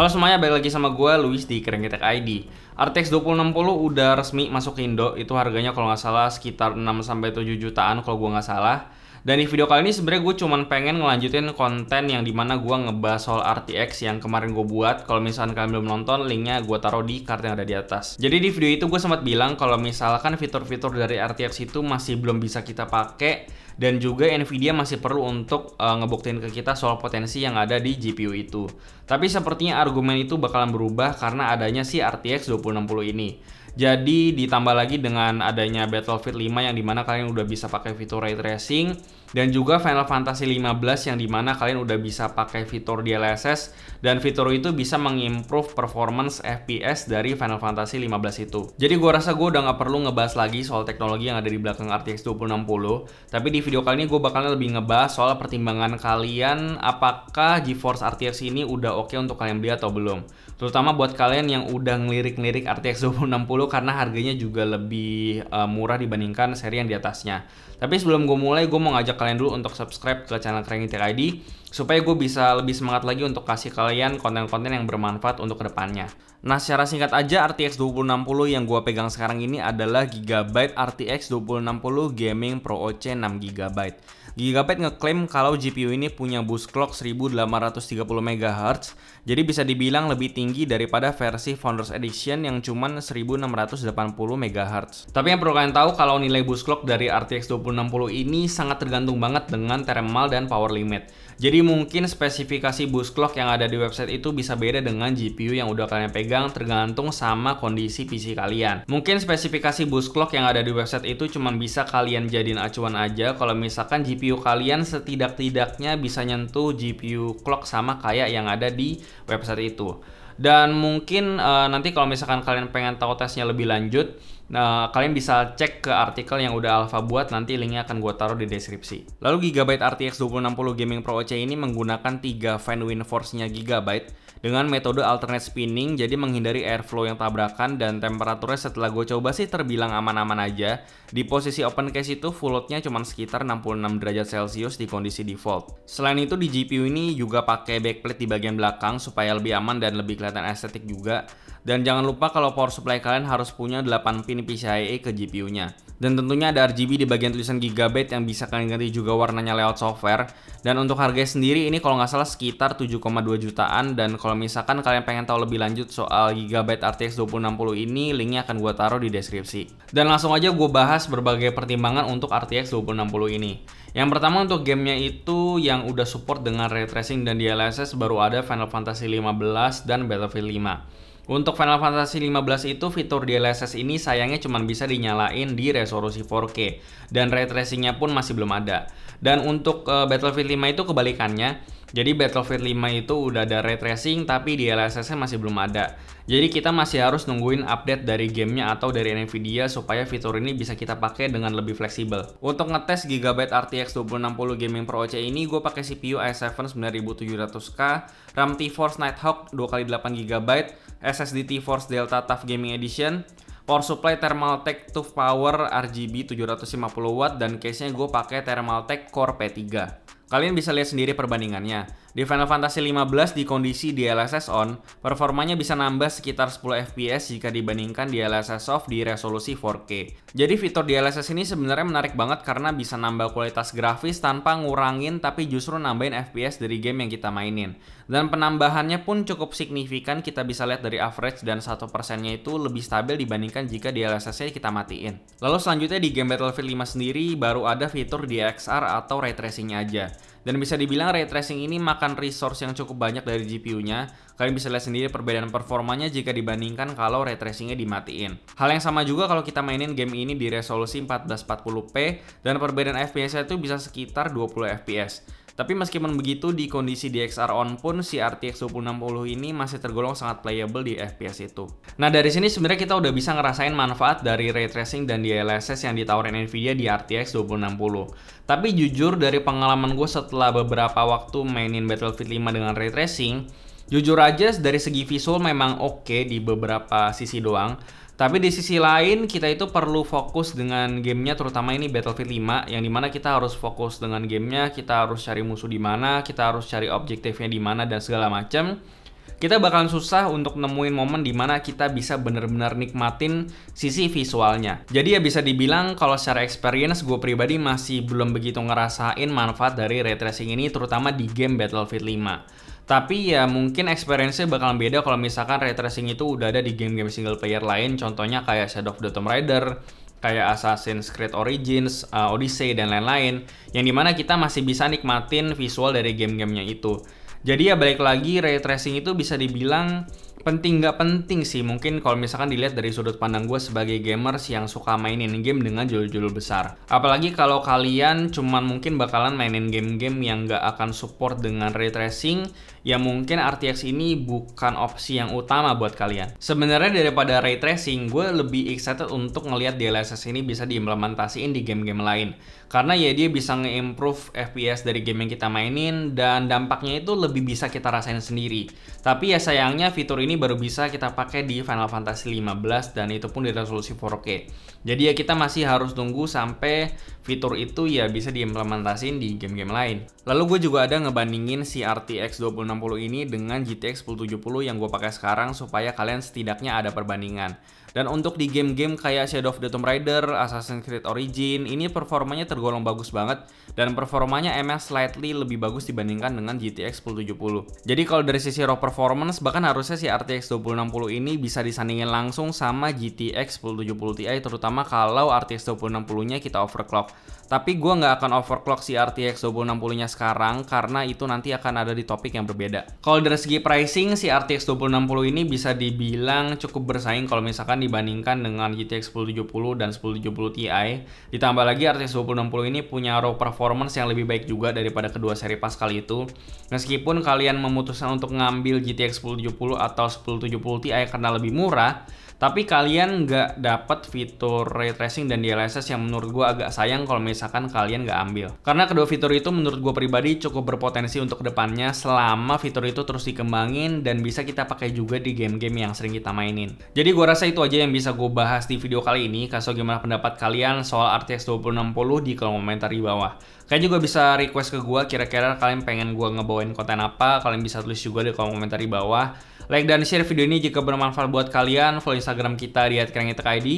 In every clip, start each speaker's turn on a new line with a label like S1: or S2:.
S1: Halo semuanya, balik lagi sama gue Luis di Kerengetek ID. RTX 2060 udah resmi masuk ke Indo, itu harganya kalau nggak salah sekitar 6-7 jutaan kalau gue nggak salah. Dan di video kali ini sebenarnya gue cuman pengen ngelanjutin konten yang dimana gue ngebahas soal RTX yang kemarin gue buat. Kalau misalkan kalian belum nonton, linknya gue taruh di card yang ada di atas. Jadi di video itu gue sempat bilang kalau misalkan fitur-fitur dari RTX itu masih belum bisa kita pakai, dan juga Nvidia masih perlu untuk uh, ngebuktiin ke kita soal potensi yang ada di GPU itu. Tapi sepertinya argumen itu bakalan berubah karena adanya si RTX 2060 ini. Jadi ditambah lagi dengan adanya Battlefield 5 yang dimana kalian udah bisa pakai fitur ray tracing dan juga Final Fantasy 15 yang dimana kalian udah bisa pakai fitur DLSS dan fitur itu bisa mengimprove performance FPS dari Final Fantasy 15 itu. Jadi gue rasa gue udah nggak perlu ngebahas lagi soal teknologi yang ada di belakang RTX 2060, tapi di video kali ini gue bakalan lebih ngebahas soal pertimbangan kalian apakah GeForce RTX ini udah oke okay untuk kalian beli atau belum. Terutama buat kalian yang udah ngelirik-ngelirik RTX 2060 karena harganya juga lebih eh, murah dibandingkan seri yang di atasnya. Tapi sebelum gue mulai, gue mau ngajak kalian dulu untuk subscribe ke channel Krengitir ID supaya gue bisa lebih semangat lagi untuk kasih kalian konten-konten yang bermanfaat untuk kedepannya. Nah secara singkat aja RTX 2060 yang gue pegang sekarang ini adalah Gigabyte RTX 2060 Gaming Pro OC 6GB. Gigabyte ngeklaim kalau GPU ini punya boost clock 1830 MHz, jadi bisa dibilang lebih tinggi daripada versi Founders Edition yang cuma 1680 MHz. Tapi yang perlu kalian tahu kalau nilai boost clock dari RTX 2060 ini sangat tergantung banget dengan thermal dan power limit. Jadi mungkin spesifikasi boost clock yang ada di website itu bisa beda dengan GPU yang udah kalian pegang tergantung sama kondisi PC kalian. Mungkin spesifikasi boost clock yang ada di website itu cuma bisa kalian jadiin acuan aja kalau misalkan GPU kalian setidak-tidaknya bisa nyentuh GPU clock sama kayak yang ada di website itu. Dan mungkin uh, nanti kalau misalkan kalian pengen tahu tesnya lebih lanjut, Nah, kalian bisa cek ke artikel yang udah Alpha buat, nanti linknya akan gue taruh di deskripsi. Lalu Gigabyte RTX 2060 Gaming Pro OC ini menggunakan 3 fan force nya Gigabyte dengan metode alternate spinning jadi menghindari airflow yang tabrakan dan temperaturnya setelah gue coba sih terbilang aman-aman aja. Di posisi open case itu full loadnya cuma sekitar 66 derajat celcius di kondisi default. Selain itu di GPU ini juga pakai backplate di bagian belakang supaya lebih aman dan lebih kelihatan estetik juga. Dan jangan lupa kalau power supply kalian harus punya 8 pin PCIe ke GPU-nya. Dan tentunya ada RGB di bagian tulisan Gigabyte yang bisa kalian ganti juga warnanya layout software. Dan untuk harganya sendiri ini kalau nggak salah sekitar 7,2 jutaan. Dan kalau misalkan kalian pengen tahu lebih lanjut soal Gigabyte RTX 2060 ini, linknya akan gue taruh di deskripsi. Dan langsung aja gue bahas berbagai pertimbangan untuk RTX 2060 ini. Yang pertama untuk gamenya itu yang udah support dengan ray tracing dan DLSS baru ada Final Fantasy 15 dan Battlefield 5. Untuk Final Fantasy 15 itu fitur DLSS ini sayangnya cuma bisa dinyalain di resolusi 4K dan ray tracingnya pun masih belum ada. Dan untuk eh, Battlefield 5 itu kebalikannya, jadi Battlefield 5 itu udah ada ray tracing tapi di LSS-nya masih belum ada. Jadi kita masih harus nungguin update dari gamenya atau dari Nvidia supaya fitur ini bisa kita pakai dengan lebih fleksibel. Untuk ngetes Gigabyte RTX 2060 Gaming Pro OC ini gue pakai CPU i7 9700K, RAM T-Force Nighthawk 2x8GB, SSD T-Force Delta Tough Gaming Edition, Power supply Thermaltake Tough Power RGB 750W dan case-nya gue pakai Thermaltake Core P3. Kalian bisa lihat sendiri perbandingannya. Di Final Fantasy 15 di kondisi DLSS on, performanya bisa nambah sekitar 10 fps jika dibandingkan DLSS off di resolusi 4K. Jadi fitur DLSS ini sebenarnya menarik banget karena bisa nambah kualitas grafis tanpa ngurangin tapi justru nambahin fps dari game yang kita mainin. Dan penambahannya pun cukup signifikan kita bisa lihat dari average dan satu persennya itu lebih stabil dibandingkan jika DLSS nya kita matiin. Lalu selanjutnya di game Battlefield 5 sendiri baru ada fitur DXR atau ray tracing aja. Dan bisa dibilang ray tracing ini makan resource yang cukup banyak dari GPU-nya. Kalian bisa lihat sendiri perbedaan performanya jika dibandingkan kalau ray tracing-nya dimatiin. Hal yang sama juga kalau kita mainin game ini di resolusi 1440p dan perbedaan FPS-nya itu bisa sekitar 20 FPS. Tapi meskipun begitu di kondisi DXR on pun si RTX 2060 ini masih tergolong sangat playable di FPS itu. Nah dari sini sebenarnya kita udah bisa ngerasain manfaat dari ray tracing dan DLSS yang ditawarin Nvidia di RTX 2060. Tapi jujur dari pengalaman gue setelah beberapa waktu mainin Battlefield 5 dengan ray tracing, jujur aja dari segi visual memang oke okay di beberapa sisi doang, tapi di sisi lain kita itu perlu fokus dengan gamenya terutama ini Battlefield 5 yang dimana kita harus fokus dengan gamenya, kita harus cari musuh di mana, kita harus cari objektifnya di mana dan segala macam. Kita bakalan susah untuk nemuin momen di mana kita bisa benar-benar nikmatin sisi visualnya. Jadi ya bisa dibilang kalau secara experience gue pribadi masih belum begitu ngerasain manfaat dari ray tracing ini terutama di game Battlefield 5. Tapi ya mungkin experience-nya bakal beda kalau misalkan ray tracing itu udah ada di game-game single player lain, contohnya kayak Shadow of the Tomb Raider, kayak Assassin's Creed Origins, uh, Odyssey, dan lain-lain, yang dimana kita masih bisa nikmatin visual dari game-gamenya itu. Jadi ya balik lagi, ray tracing itu bisa dibilang penting nggak penting sih mungkin kalau misalkan dilihat dari sudut pandang gue sebagai gamers yang suka mainin game dengan judul-judul besar apalagi kalau kalian cuman mungkin bakalan mainin game-game yang nggak akan support dengan ray tracing ya mungkin RTX ini bukan opsi yang utama buat kalian sebenarnya daripada ray tracing gue lebih excited untuk ngelihat DLSS ini bisa diimplementasiin di game-game lain karena ya dia bisa nge-improve FPS dari game yang kita mainin dan dampaknya itu lebih bisa kita rasain sendiri tapi ya sayangnya fitur ini ini baru bisa kita pakai di Final Fantasy 15 dan itu pun di resolusi 4K. Jadi ya kita masih harus tunggu sampai fitur itu ya bisa diimplementasin di game-game lain. Lalu gue juga ada ngebandingin si RTX 2060 ini dengan GTX 1070 yang gue pakai sekarang supaya kalian setidaknya ada perbandingan. Dan untuk di game-game kayak Shadow of the Tomb Raider, Assassin's Creed Origin, ini performanya tergolong bagus banget dan performanya emang slightly lebih bagus dibandingkan dengan GTX 1070. Jadi kalau dari sisi raw performance bahkan harusnya si RTX 2060 ini bisa disandingin langsung sama GTX 1070 Ti terutama kalau RTX 2060-nya kita overclock. Tapi gue nggak akan overclock si RTX 2060-nya sekarang karena itu nanti akan ada di topik yang berbeda. Kalau dari segi pricing, si RTX 2060 ini bisa dibilang cukup bersaing kalau misalkan dibandingkan dengan GTX 1070 dan 1070 Ti. Ditambah lagi RTX 2060 ini punya raw performance yang lebih baik juga daripada kedua seri Pascal itu. Meskipun kalian memutuskan untuk ngambil GTX 1070 atau 1070 Ti karena lebih murah, tapi kalian nggak dapat fitur ray tracing dan DLSS yang menurut gue agak sayang kalau misalkan kalian nggak ambil. Karena kedua fitur itu menurut gue pribadi cukup berpotensi untuk kedepannya selama fitur itu terus dikembangin dan bisa kita pakai juga di game-game yang sering kita mainin. Jadi gue rasa itu aja yang bisa gue bahas di video kali ini. Kasih gimana pendapat kalian soal RTX 2060 di kolom komentar di bawah. Kalian juga bisa request ke gue kira-kira kalian pengen gue ngebawain konten apa. Kalian bisa tulis juga di kolom komentar di bawah. Like dan share video ini jika bermanfaat buat kalian. Follow Instagram kita di @kerengitek_id.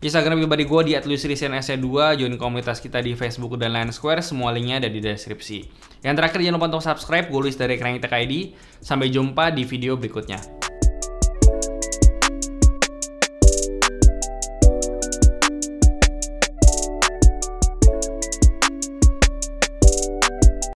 S1: Instagram pribadi gue di @luisrisen_sc2. Join komunitas kita di Facebook dan Line Square. Semua linknya ada di deskripsi. Yang terakhir jangan lupa untuk subscribe. Gue Luis dari Kerengitek_id. Sampai jumpa di video berikutnya.